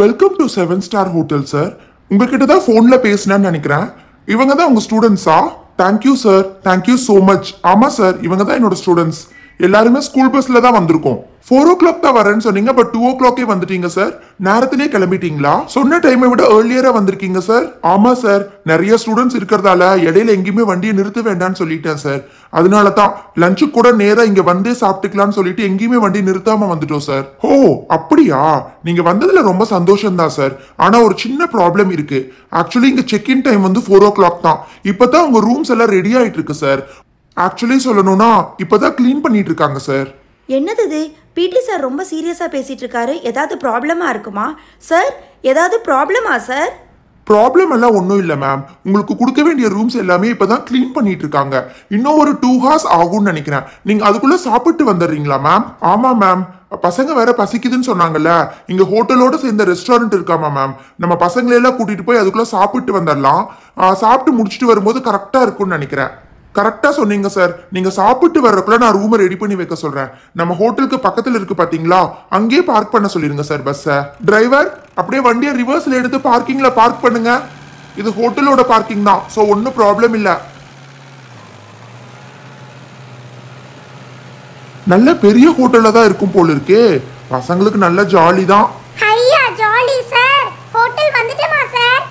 welcome to seven star hotel sir உங்ககிட்ட தான் ஃபோனில் பேசினேன்னு நினைக்கிறேன் இவங்க தான் உங்கள் ஸ்டூடெண்ட்ஸா thank you sir thank you so much ஆமாம் சார் இவங்க தான் என்னோட ஸ்டூடெண்ட்ஸ் எல்லாருமே ஸ்கூல் பஸ்ல தான் வந்திருக்கோம் ஃபோர் ஓ கிளாக் தான் வரேன்னு சொன்னீங்க பட் டூ ஓ கிளாக்கே வந்துட்டீங்க சார் நேரத்திலே கிளம்பிட்டீங்களா சொன்ன டைமை விட ஏர்லியரா வந்திருக்கீங்க சார் ஆமா சார் நிறைய ஸ்டூடெண்ட்ஸ் இருக்கிறதால இடையில எங்கேயுமே வண்டியை நிறுத்த வேண்டாம்னு சொல்லிட்டேன் சார் அதனால தான் லஞ்சு கூட நேரா இங்க வந்தே சாப்பிட்டுக்கலாம்னு சொல்லிட்டு எங்கேயுமே வண்டி நிறுத்தாம வந்துட்டோம் சார் ஓ அப்படியா நீங்க வந்ததுல ரொம்ப சந்தோஷம் தான் சார் ஆனா ஒரு சின்ன ப்ராப்ளம் இருக்கு ஆக்சுவலி இங்க செக் இன் டைம் வந்து ஃபோர் ஓ கிளாக் தான் இப்பதான் உங்க ரூம்ஸ் எல்லாம் ரெடி ஆயிட்டு இருக்கு சார் ஆக்சுவலி சொல்லணும்னா இப்போதான் க்ளீன் பண்ணிட்டு இருக்காங்க சார் என்னது இது பிடி சார் ரொம்ப சீரியஸாக பேசிட்டு இருக்காரு ஏதாவது ப்ராப்ளமாக இருக்குமா சார் ஏதாவது ப்ராப்ளமா சார் ப்ராப்ளம் எல்லாம் ஒன்றும் இல்லை மேம் உங்களுக்கு கொடுக்க வேண்டிய ரூம்ஸ் எல்லாமே இப்போ தான் க்ளீன் பண்ணிட்டு இருக்காங்க இன்னும் ஒரு டூ ஹார்ஸ் ஆகும்னு நினைக்கிறேன் நீங்கள் அதுக்குள்ளே சாப்பிட்டு வந்துடுறீங்களா மேம் ஆமாம் மேம் பசங்க வேற பசிக்குதுன்னு சொன்னாங்கல்ல இங்கே ஹோட்டலோடு சேர்ந்த ரெஸ்டாரண்ட் இருக்காமா மேம் நம்ம பசங்களெல்லாம் கூட்டிகிட்டு போய் அதுக்குள்ளே சாப்பிட்டு வந்துடலாம் சாப்பிட்டு முடிச்சுட்டு வரும்போது கரெக்டாக இருக்கும்னு நினைக்கிறேன் கரெக்டா சொன்னீங்க சார் நீங்க சாப்பிட்டு வர்றப்பல நான் ரூமை ரெடி பண்ணி வைக்க சொல்றேன் நம்ம ஹோட்டலுக்கு பக்கத்துல இருக்கு பாத்தீங்களா அங்கேயே பார்க் பண்ண சொல்லிருங்க சார் பஸ்ஸ டிரைவர் அப்படியே வண்டியை ரிவர்ஸ்ல எடுத்து பார்க்கிங்ல பார்க் பண்ணுங்க இது ஹோட்டலோட பார்க்கிங் தான் ஸோ ஒன்றும் ப்ராப்ளம் இல்லை நல்ல பெரிய ஹோட்டல்ல தான் இருக்கும் போல இருக்கே பசங்களுக்கு நல்ல ஜாலி தான் ஐயா ஜாலி சார் ஹோட்டல் வந்துட்டமா சார்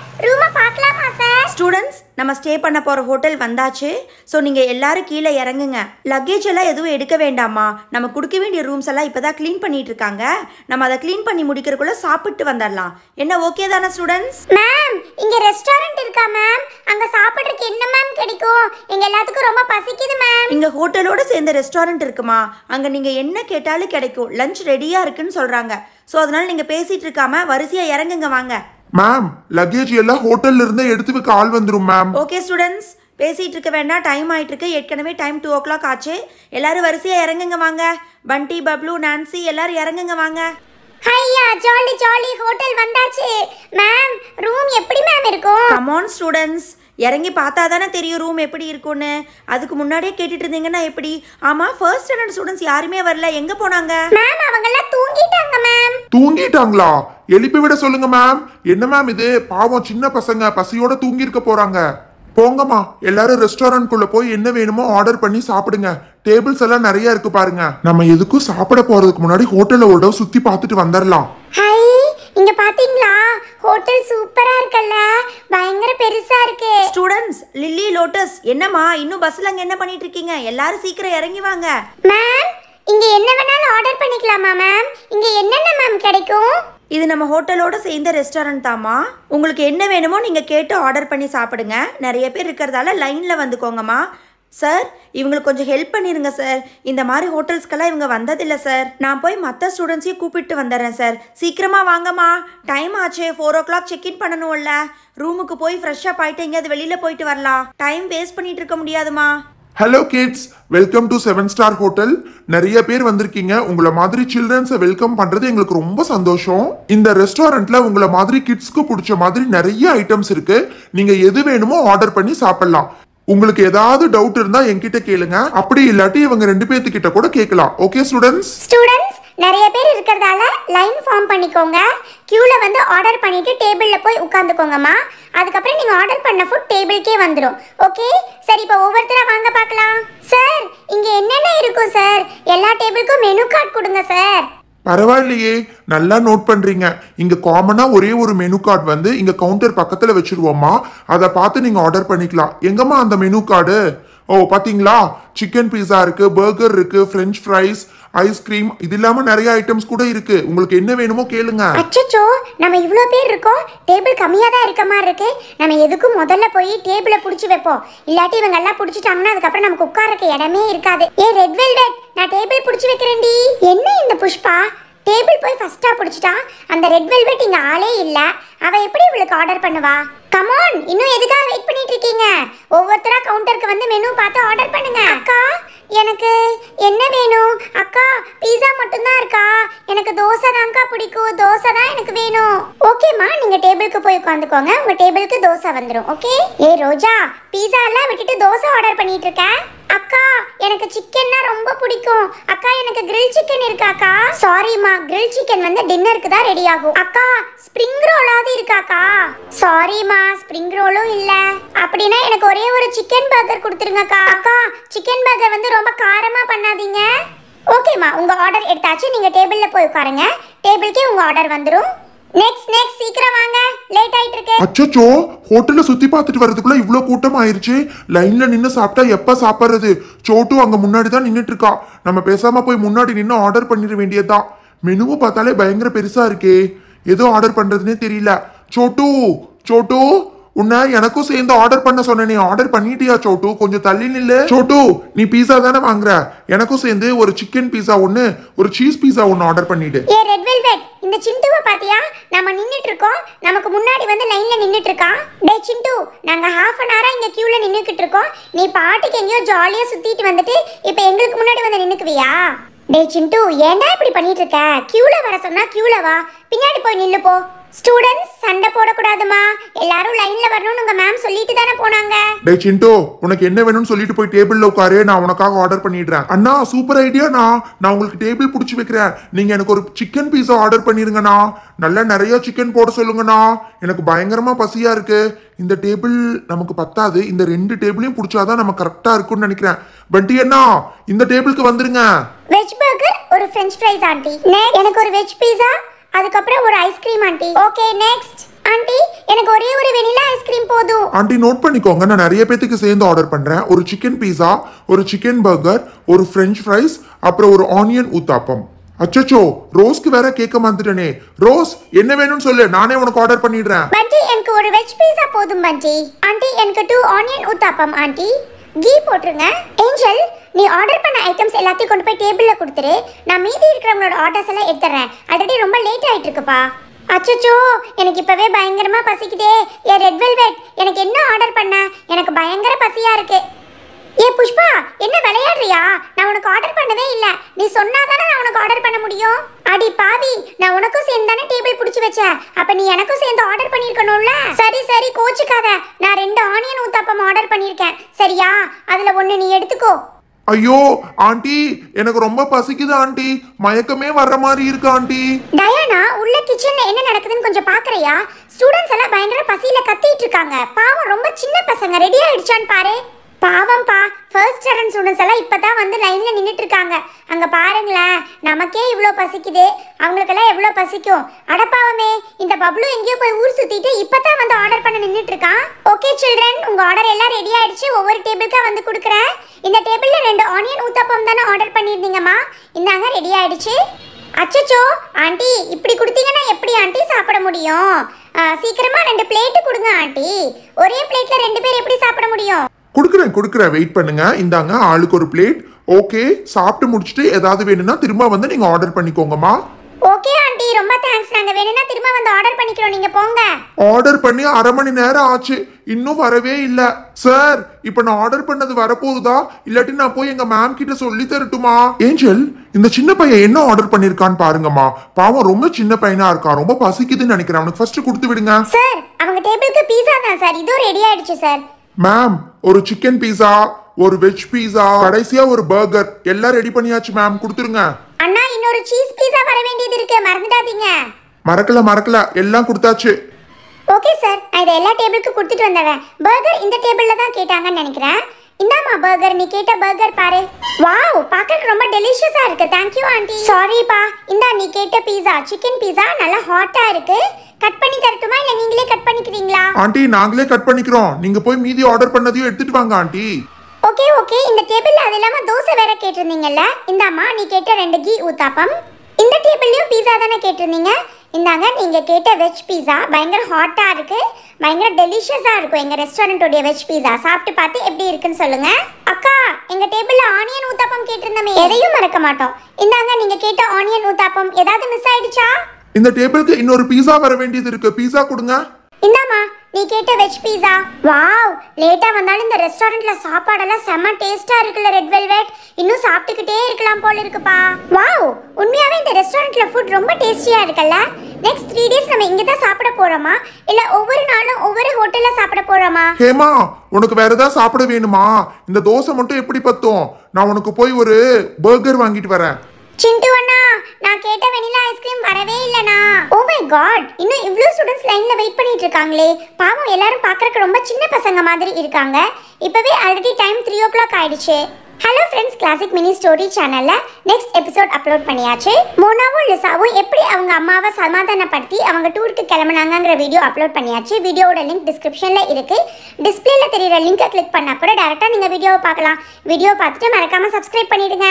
பார்க்கலாமா சார் ஸ்டூடண்ட்ஸ் நம்ம ஸ்டே பண்ண போகிற ஹோட்டல் வந்தாச்சு ஸோ நீங்கள் எல்லோரும் கீழே இறங்குங்க லக்கேஜ் எல்லாம் எதுவும் எடுக்க வேண்டாமா நம்ம கொடுக்க வேண்டிய ரூம்ஸ் எல்லாம் இப்போ தான் க்ளீன் பண்ணிட்டு இருக்காங்க நம்ம அதை க்ளீன் பண்ணி முடிக்கிறக்குள்ளே சாப்பிட்டு வந்துடலாம் என்ன ஓகே தானே ஸ்டூடெண்ட்ஸ் மேம் இங்கே ரெஸ்டாரண்ட் இருக்கா மேம் அங்கே சாப்பிட்றதுக்கு என்ன மேம் கிடைக்கும் எங்கள் எல்லாத்துக்கும் ரொம்ப பசிக்குது மேம் இங்கே ஹோட்டலோடு சேர்ந்த ரெஸ்டாரண்ட் இருக்குமா அங்கே நீங்கள் என்ன கேட்டாலும் கிடைக்கும் லஞ்ச் ரெடியாக இருக்குன்னு சொல்கிறாங்க ஸோ அதனால் நீங்கள் பேசிகிட்டு இருக்காமல் வரிசையாக இறங்குங்க வாங்க மேம் லக்கேஜ் எல்லாம் ஹோட்டல்ல இருந்தே எடுத்து வைக்க ஆள் வந்துரும் மேம் ஓகே ஸ்டூடெண்ட்ஸ் பேசிகிட்டு இருக்க வேண்டாம் டைம் இருக்கு ஏற்கனவே டைம் டூ ஓ கிளாக் ஆச்சு எல்லாரும் வரிசையாக இறங்குங்க வாங்க பண்டி பப்ளு நான்சி எல்லாரும் இறங்குங்க வாங்க ஹையா ஜாலி ஜாலி ஹோட்டல் வந்தாச்சு மேம் ரூம் எப்படி மேம் இருக்கும் ஆன் ஸ்டூடெண்ட்ஸ் இறங்கி பார்த்தா தானே தெரியும் ரூம் எப்படி இருக்கும்னு அதுக்கு முன்னாடியே கேட்டுட்டு இருந்தீங்கன்னா எப்படி ஆமா ஃபர்ஸ்ட் ஸ்டாண்டர்ட் ஸ்டூடண்ட்ஸ் யாருமே வரல எங்க போனாங்க மேம் அவங்க எல்லாம் தூங்கிட்டாங்க மேம் தூங்கிட்டாங்களா எழுப்பி விட சொல்லுங்க மேம் என்ன மேம் இது பாவம் சின்ன பசங்க பசியோட தூங்கி இருக்க போறாங்க போங்கம்மா எல்லாரும் ரெஸ்டாரண்ட்குள்ள போய் என்ன வேணுமோ ஆர்டர் பண்ணி சாப்பிடுங்க டேபிள்ஸ் எல்லாம் நிறைய இருக்கு பாருங்க நம்ம எதுக்கும் சாப்பிட போறதுக்கு முன்னாடி ஹோட்டல்ல ஒரு சுத்தி பார்த்துட்டு வந்துடலாம் இங்க பாத்தீங்களா ஹோட்டல் சூப்பரா இருக்குல்ல பயங்கர பெருசா இருக்கு ஸ்டூடண்ட்ஸ் லில்லி லோட்டஸ் என்னம்மா இன்னும் பஸ்ல அங்க என்ன பண்ணிட்டு இருக்கீங்க எல்லாரும் சீக்கிரம் இறங்கி வாங்க மேம் இங்க என்ன வேணாலும் ஆர்டர் பண்ணிக்கலாமா மேம் இங்க என்னென்ன மேம் கிடைக்கும் இது நம்ம ஹோட்டலோட சேர்ந்த ரெஸ்டாரண்ட் தாம்மா உங்களுக்கு என்ன வேணுமோ நீங்கள் கேட்டு ஆர்டர் பண்ணி சாப்பிடுங்க நிறைய பேர் இருக்கிறதால லைனில் வந்துக்கோங்கம்மா சார் இவங்களுக்கு கொஞ்சம் ஹெல்ப் பண்ணிடுங்க சார் இந்த மாதிரி ஹோட்டல்ஸ்க்கெல்லாம் இவங்க வந்ததில்லை சார் நான் போய் மற்ற ஸ்டூடெண்ட்ஸையும் கூப்பிட்டு வந்துடுறேன் சார் சீக்கிரமாக வாங்கம்மா டைம் ஆச்சு ஃபோர் ஓ கிளாக் செக்இன் பண்ணணும்ல ரூமுக்கு போய் ஃப்ரெஷ்ஷாக போயிட்டு எங்கேயாவது வெளியில் போயிட்டு வரலாம் டைம் வேஸ்ட் பண்ணிட்டு இருக்க முடியாதுமா hello kids welcome to seven star hotel நிறைய பேர் வந்திருக்கீங்க உங்களை மாதிரி சில்ட்ரன்ஸை வெல்கம் பண்ணுறது எங்களுக்கு ரொம்ப சந்தோஷம் இந்த ரெஸ்டாரண்ட்டில் உங்களை மாதிரி கிட்ஸ்க்கு பிடிச்ச மாதிரி நிறைய ஐட்டம்ஸ் இருக்குது நீங்கள் எது வேணுமோ ஆர்டர் பண்ணி சாப்பிட்லாம் உங்களுக்கு ஏதாவது டவுட் இருந்தா என்கிட்ட கேளுங்க அப்படி இல்லாட்டி இவங்க ரெண்டு பேர்த்துக்கிட்ட கூட கேட்கலாம் ஓகே ஸ்டூடெண்ட்ஸ் ஸ்டூடெண்ட்ஸ் நிறைய பேர் இருக்கிறதால லைன் ஃபார்ம் பண்ணிக்கோங்க கியூல வந்து ஆர்டர் பண்ணிட்டு டேபிள்ல போய் உட்காந்துக்கோங்கம்மா அதுக்கப்புறம் நீங்க ஆர்டர் பண்ண ஃபுட் டேபிள்க்கே வந்துடும் ஓகே சரி இப்போ ஒவ்வொருத்தரா வாங்க பார்க்கலாம் பரவாயில்லையே நல்லா நோட் பண்ணுறீங்க இங்கே காமனாக ஒரே ஒரு மெனு கார்டு வந்து இங்கே கவுண்டர் பக்கத்தில் வச்சுருவோம்மா அதை பார்த்து நீங்கள் ஆர்டர் பண்ணிக்கலாம் எங்கம்மா அந்த மெனு கார்டு ஓ பார்த்தீங்களா சிக்கன் பீஸா இருக்கு பர்கர் இருக்கு ஃப்ரெஞ்ச் ஃப்ரைஸ் ஐஸ்கிரீம் இது இல்லாம நிறைய ஐட்டம்ஸ் கூட இருக்கு உங்களுக்கு என்ன வேணுமோ கேளுங்க அச்சச்சோ நம்ம இவ்வளோ பேர் இருக்கோம் டேபிள் கம்மியாக தான் இருக்க மாதிரி இருக்கு நம்ம எதுக்கு முதல்ல போய் டேபிளை பிடிச்சி வைப்போம் இல்லாட்டி இவங்க எல்லாம் பிடிச்சிட்டாங்கன்னா அதுக்கப்புறம் நமக்கு உட்காரக்க இடமே இருக்காது ஏ ரெட் வெல்வெட் நான் டேபிள் பிடிச்சி வைக்கிறேன்டி என்ன இந்த புஷ்பா டேபிள் போய் ஃபர்ஸ்டா பிடிச்சிட்டா அந்த ரெட் வெல்வெட் இங்க ஆளே இல்லை அவ எப்படி இவளுக்கு ஆர்டர் பண்ணுவா கமான் இன்னும் எதுக்காக வெயிட் பண்ணிட்டு இருக்கீங்க ஒவ்வொருத்தரா கவுண்டருக்கு வந்து மெனு பார்த்து ஆர்டர் பண்ணுங்க அக்கா எனக்கு என்ன வேணும் அக்கா பீஸா மட்டும்தான் இருக்கா எனக்கு தோசை தான்க்கா பிடிக்கும் தோசை தான் எனக்கு வேணும் ஓகேம்மா நீங்கள் டேபிளுக்கு போய் உட்காந்துக்கோங்க உங்கள் டேபிளுக்கு தோசை வந்துடும் ஓகே ஏ ரோஜா பீஸா எல்லாம் விட்டுட்டு தோசை ஆர்டர் பண்ணிட்டு இருக்கேன் அக்கா எனக்கு சிக்கன்னா ரொம்ப பிடிக்கும் அக்கா எனக்கு கிரில் சிக்கன் இருக்காக்கா சாரிம்மா கிரில் சிக்கன் வந்து டின்னருக்கு தான் ரெடி ஆகும் அக்கா ஸ்ப்ரிங் ரோலாவது இருக்காக்கா சாரிம்மா ஸ்ப்ரிங் ரோலும் இல்ல அப்படின்னா எனக்கு ஒரே ஒரு சிக்கன் பர்கர் கொடுத்துருங்கக்கா அக்கா சிக்கன் பர்கர் வந்து ரொம்ப காரமா பண்ணாதீங்க ஓகேம்மா உங்கள் ஆர்டர் எடுத்தாச்சு நீங்கள் டேபிளில் போய் உட்காருங்க டேபிளுக்கே உங்கள் ஆர்டர் வந்துடும் நெக்ஸ்ட் நெக்ஸ்ட் சீக்கிரம் வாங்க லேட் ஆயிட்டு இருக்கு அச்சச்சோ ஹோட்டல்ல சுத்தி பார்த்துட்டு வரதுக்குள்ள இவ்ளோ கூட்டம் ஆயிருச்சு லைன்ல நின்னு சாப்பிட்டா எப்ப சாப்பிடுறது சோட்டு அங்க முன்னாடி தான் நின்னுட்டு இருக்கா நம்ம பேசாம போய் முன்னாடி நின்னு ஆர்டர் பண்ணிட வேண்டியதுதான் மெனுவை பார்த்தாலே பயங்கர பெருசா இருக்கே ஏதோ ஆர்டர் பண்றதுனே தெரியல சோட்டு சோட்டு உன்னை எனக்கும் சேர்ந்து ஆர்டர் பண்ண சொன்ன நீ ஆர்டர் பண்ணிட்டியா சோட்டு கொஞ்சம் தள்ளி நில்லு சோட்டு நீ பீஸா தானே வாங்குற எனக்கும் சேர்ந்து ஒரு சிக்கன் பீஸா ஒன்னு ஒரு சீஸ் பீஸா ஒன்னு ஆர்டர் பண்ணிட்டு ஏ ரெட் வெல்வெட் இந்த சிண்டுவை பாத்தியா நம்ம நின்னுட்டு இருக்கோம் நமக்கு முன்னாடி வந்து லைன்ல நின்னுட்டு இருக்கான் டேய் சிண்டு நாங்க ஹாஃப் அன் ஹவரா இங்க கியூல நின்னுக்கிட்டு இருக்கோம் நீ பாட்டுக்கு எங்கேயோ ஜாலியா சுத்திட்டு வந்துட்டு இப்போ எங்களுக்கு முன்னாடி வந்து நின்னுக்குவியா டேய் சிண்டு ஏன்டா இப்படி பண்ணிட்டு இருக்க கியூல வர சொன்னா கியூல வா பின்னாடி போய் நில்லு போ ஸ்டூடண்ட்ஸ் சண்டை போடக்கூடாதுமா எல்லாரும் லைன்ல வரணும்னு உங்க மேம் சொல்லிட்டு தானே போனாங்க டேய் சிண்டு உனக்கு என்ன வேணும்னு சொல்லிட்டு போய் டேபிள்ல உட்காரு நான் உனக்காக ஆர்டர் பண்ணிடுறேன் அண்ணா சூப்பர் ஐடியா நான் உங்களுக்கு டேபிள் புடிச்சு வைக்கிறேன் நீங்க எனக்கு ஒரு சிக்கன் பீஸா ஆர்டர் பண்ணிருங்கண்ணா நல்லா நிறைய சிக்கன் போட சொல்லுங்கண்ணா எனக்கு பயங்கரமா பசியா இருக்கு இந்த டேபிள் நமக்கு பத்தாது இந்த ரெண்டு டேபிளையும் புடிச்சாதான் நம்ம கரெக்டா இருக்கும்னு நினைக்கிறேன் பட் அண்ணா இந்த டேபிளுக்கு வந்துருங்க வெஜ் பர்கர் ஒரு ஃப்ரெஞ்ச் ஃப்ரைஸ் ஆண்டி எனக்கு ஒரு வெஜ் பீஸா அதுக்கப்புறம் ஒரு ice cream aunty okay next aunty எனக்கு ஒரே ஒரு வெனிலா ஐஸ்கிரீம் போதும் ஆண்டி நோட் பண்ணிக்கோங்க நான் நிறைய பேத்துக்கு சேர்ந்து ஆர்டர் பண்றேன் ஒரு சிக்கன் பீஸா ஒரு சிக்கன் பர்கர் ஒரு ஃப்ரெஞ்ச் ஃப்ரைஸ் அப்புறம் ஒரு ஆனியன் ஊத்தாப்பம் அச்சச்சோ ரோஸ்க்கு வேற கேட்க மறந்துட்டனே ரோஸ் என்ன வேணும்னு சொல்லு நானே உனக்கு ஆர்டர் பண்ணிடுறேன் பண்டி எனக்கு ஒரு வெஜ் பீஸா போதும் பண்டி ஆண்டி எனக்கு டூ ஆனியன் ஊத்தாப்பம் ஆண்டி கீ போட்டுருங்க ஏஞ்சல் நீ ஆர்டர் பண்ண ஐட்டம்ஸ் எல்லாத்தையும் கொண்டு போய் டேபிளில் கொடுத்துரு நான் மீதி இருக்கிறவங்களோட ஆர்டர்ஸ் எல்லாம் எடுத்துறேன் ஆல்ரெடி ரொம்ப லேட் ஆகிட்டு இருக்குப்பா அச்சோ எனக்கு இப்போவே பயங்கரமாக பசிக்குதே ஏ ரெட் வெல்வெட் எனக்கு என்ன ஆர்டர் பண்ண எனக்கு பயங்கர பசியாக இருக்கு ஏ புஷ்பா என்ன விளையாடுறியா நான் உனக்கு ஆர்டர் பண்ணதே இல்லை நீ சொன்னாதானே நான் உனக்கு ஆர்டர் பண்ண முடியும் அடி பாவி நான் உனக்கும் சேர்ந்து தானே டேபிள் பிடிச்சி வச்சேன் அப்போ நீ எனக்கும் சேர்ந்து ஆர்டர் பண்ணியிருக்கணும்ல சரி சரி கோச்சிக்காத நான் ரெண்டு ஆனியன் ஊத்தாப்பம் ஆர்டர் பண்ணியிருக்கேன் சரியா அதில் ஒன்று நீ எடுத்துக்கோ ஐயோ ஆண்டி எனக்கு ரொம்ப பசிக்குது ஆண்டி மயக்கமே வர்ற மாதிரி இருக்கு ஆண்டி டயானா உள்ள கிச்சன்ல என்ன நடக்குதுன்னு கொஞ்சம் பாக்குறியா ஸ்டூடண்ட்ஸ் எல்லாம் பயங்கர பசியில கத்திட்டு இருக்காங்க பாவம் ரொம்ப சின்ன பசங்க ரெடி ஆயிடுச்சான்னு பாரு பாவம் பா ஃபர்ஸ்ட் ஸ்டாண்டர்ட் ஸ்டூடண்ட்ஸ் எல்லாம் இப்போ தான் வந்து லைனில் நின்றுட்டு இருக்காங்க அங்கே பாருங்களேன் நமக்கே இவ்வளோ பசிக்குது அவங்களுக்கெல்லாம் எவ்வளோ பசிக்கும் அடப்பாவமே இந்த பப்ளு எங்கேயோ போய் ஊர் சுற்றிட்டு இப்போ தான் வந்து ஆர்டர் பண்ண நின்னுட்டு இருக்கான் ஓகே சில்ட்ரன் உங்கள் ஆர்டர் எல்லாம் ரெடி ஆயிடுச்சு ஒவ்வொரு டேபிளுக்காக வந்து கொடுக்குறேன் இந்த டேபிளில் ரெண்டு ஆனியன் ஊத்தாப்பம் தானே ஆர்டர் பண்ணியிருந்தீங்கம்மா இந்தாங்க ரெடி ஆயிடுச்சு அச்சச்சோ ஆண்டி இப்படி கொடுத்தீங்கன்னா எப்படி ஆண்டி சாப்பிட முடியும் சீக்கிரமாக ரெண்டு பிளேட்டு கொடுங்க ஆண்டி ஒரே பிளேட்டில் ரெண்டு பேர் எப்படி சாப்பிட முடியும் கொடுக்குறேன் கொடுக்குறேன் வெயிட் பண்ணுங்க இந்தாங்க ஆளுக்கு ஒரு பிளேட் ஓகே சாப்பிட்டு முடிச்சுட்டு ஏதாவது வேணும்னா திரும்ப வந்து நீங்கள் ஆர்டர் பண்ணிக்கோங்கம்மா ஓகே ஆண்டி ரொம்ப தேங்க்ஸ் நாங்க வேணும்னா திரும்ப வந்து ஆர்டர் பண்ணிக்கிறோம் நீங்க போங்க ஆர்டர் பண்ணி அரை மணி நேரம் ஆச்சு இன்னும் வரவே இல்ல சார் இப்ப நான் ஆர்டர் பண்ணது வரப்போகுதா இல்லாட்டி நான் போய் எங்க மேம் கிட்ட சொல்லி தரட்டுமா ஏஞ்சல் இந்த சின்ன பையன் என்ன ஆர்டர் பண்ணிருக்கான்னு பாருங்கம்மா பாவம் ரொம்ப சின்ன பையனா இருக்கான் ரொம்ப பசிக்குதுன்னு நினைக்கிறேன் அவனுக்கு ஃபர்ஸ்ட் கொடுத்து விடுங்க சார் அவங்க டேபிளுக்கு பீஸா தான் சார் இதோ ரெடி ஆயிடுச்சு சார் மேம் ஒரு சிக்கன் பீஸா ஒரு வெஜ் பீஸா கடைசியா ஒரு பர்கர் எல்லாம் ரெடி பண்ணியாச்சு மேம் கொடுத்துருங்க அண்ணா இன்னொரு சீஸ் பீஸா வர வேண்டியது இருக்கு மறந்துடாதீங்க மறக்கல மறக்கல எல்லாம் கொடுத்தாச்சு ஓகே சார் நான் இதை எல்லா டேபிளுக்கும் கொடுத்துட்டு வந்துடுறேன் பர்கர் இந்த டேபிளில் தான் கேட்டாங்கன்னு நினைக்கிறேன் இந்தாமா பர்கர் நீ கேட்ட பர்கர் பாரு வாவ் பார்க்கறதுக்கு ரொம்ப டெலிஷியஸா இருக்கு தேங்க் யூ ஆண்டி சாரிப்பா இந்தா நீ கேட்ட பீஸா சிக்கன் பீஸா நல்லா ஹாட்டா இருக்கு கட் பண்ணி தரட்டுமா இல்ல நீங்களே கட் பண்ணிக்கிறீங்களா ஆண்டி நாங்களே கட் பண்ணிக்கிறோம் நீங்க போய் மீதி ஆர்டர் பண்ணதையும் எடுத்துட்டு வாங்க ஆண்டி ஓகே ஓகே இந்த டேபிளில் அது இல்லாமல் தோசை வேற கேட்டிருந்தீங்கல்ல இந்தாம்மா நீ கேட்ட ரெண்டு கீ ஊத்தாப்பம் இந்த டேபிள்லேயும் பீஸா தானே கேட்டிருந்தீங்க இந்தாங்க நீங்கள் கேட்ட வெஜ் பீஸா பயங்கர ஹாட்டாக இருக்குது பயங்கர டெலிஷியஸாக இருக்கும் எங்கள் ரெஸ்டாரண்ட்டோடைய வெஜ் பீஸா சாப்பிட்டு பார்த்து எப்படி இருக்குன்னு சொல்லுங்கள் அக்கா எங்கள் டேபிளில் ஆனியன் ஊத்தாப்பம் கேட்டிருந்தமே எதையும் மறக்க மாட்டோம் இந்தாங்க நீங்கள் கேட்ட ஆனியன் ஊத்தாப்பம் ஏதாவது மிஸ் ஆயிடுச்சா இந்த டேபிளுக்கு இன்னொரு பீஸா வர வேண்டியது இருக்கு பீஸா கொடுங்க இந்தாம்மா நீ கேட்ட வெஜ் பீஸா வாவ் லேட்டா வந்தாலும் இந்த ரெஸ்டாரண்ட்ல சாப்பாடெல்லாம் செம்ம டேஸ்டா இருக்குல்ல ரெட் வெல்வெட் இன்னும் சாப்பிட்டுக்கிட்டே இருக்கலாம் போல இருக்குப்பா வாவ் உண்மையாவே இந்த ரெஸ்டாரண்ட்ல ஃபுட் ரொம்ப டேஸ்டியா இருக்குல்ல நெக்ஸ்ட் த்ரீ டேஸ் நம்ம இங்க தான் சாப்பிட போறோமா இல்ல ஒவ்வொரு நாளும் ஒவ்வொரு ஹோட்டல்ல சாப்பிட போறோமா ஹேமா உனக்கு வேற ஏதாவது சாப்பிட வேணுமா இந்த தோசை மட்டும் எப்படி பத்தும் நான் உனக்கு போய் ஒரு பர்கர் வாங்கிட்டு வரேன் சிந்து அண்ணா நான் கேட்ட வெனிலா ஐஸ்கிரீம் வரவே இல்லனா ஓ மை காட் இன்னும் இவ்வளோ ஸ்டூடெண்ட்ஸ் லைன்ல வெயிட் பண்ணிட்டு இருக்காங்களே பாவம் எல்லாரும் பார்க்கறக்கு ரொம்ப சின்ன பசங்க மாதிரி இருக்காங்க இப்பவே already time three o'clock ஆயிடுச்சு hello friends classic mini story சேனலில் நெக்ஸ்ட் எபிசோட் அப்லோட் பண்ணியாச்சு மோனாவும் லிசாவும் எப்படி அவங்க அம்மாவை சமாதானப்படுத்தி அவங்க டூருக்கு கிளம்புனாங்கிற வீடியோ அப்லோட் பண்ணியாச்சு வீடியோட லிங்க் டிஸ்கிரிப்ஷனில் இருக்குது டிஸ்பிளேல தெரிகிற லிங்கை கிளிக் பண்ணால் கூட டேரெக்டாக நீங்கள் வீடியோவை பார்க்கலாம் வீடியோ பார்த்துட்டு மறக்காமல் சப்ஸ்கிரைப் பண்ணிவிடுங்க